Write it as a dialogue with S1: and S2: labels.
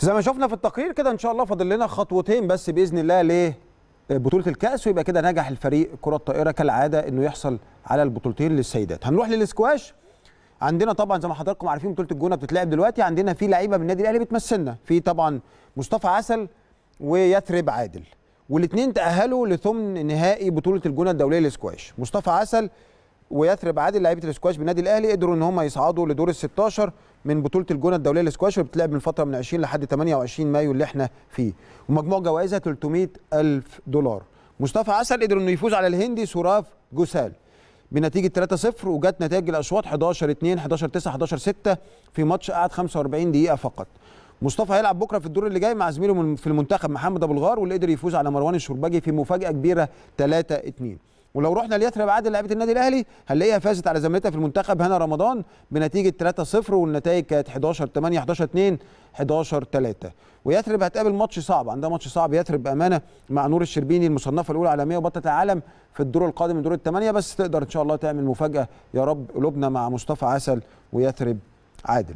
S1: زي ما شفنا في التقرير كده ان شاء الله فاضل لنا خطوتين بس باذن الله ليه بطوله الكاس ويبقى كده نجح الفريق كره الطائره كالعاده انه يحصل على البطولتين للسيدات هنروح للسكواش عندنا طبعا زي ما حضراتكم عارفين بطوله الجونه بتتلعب دلوقتي عندنا في لعيبه من النادي الاهلي بتمثلنا في طبعا مصطفى عسل ويثرب عادل والاثنين تاهلوا لثمن نهائي بطوله الجونه الدوليه للسكواش مصطفى عسل ويثرب عادل لعيبه الاسكواش بالنادي الاهلي قدروا ان هم يصعدوا لدور ال 16 من بطوله الجونه الدوليه للاسكواش اللي بتلعب من فتره من 20 لحد 28 مايو اللي احنا فيه ومجموع جوائزها 300 الف دولار مصطفى عسل قدر انه يفوز على الهندي سوراف جوسال بنتيجه 3-0 وجت نتائج الاشواط 11 2 11 9 11 6 في ماتش قعد 45 دقيقه فقط مصطفى هيلعب بكره في الدور اللي جاي مع زميله في المنتخب محمد ابو الغار واللي قدر يفوز على مروان الشرباجي في مفاجاه كبيره 3 2 ولو رحنا ليثرب عادل لعيبه النادي الاهلي هنلاقيها فازت على زميلتها في المنتخب هنا رمضان بنتيجه 3-0 والنتائج كانت 11 8 11 2 11 3 ويثرب هتقابل ماتش صعب عندها ماتش صعب يثرب بامانه مع نور الشربيني المصنفه الاولى عالميا وبطله العالم في الدور القادم من دور الثمانيه بس تقدر ان شاء الله تعمل مفاجاه يا رب قلوبنا مع مصطفى عسل ويثرب عادل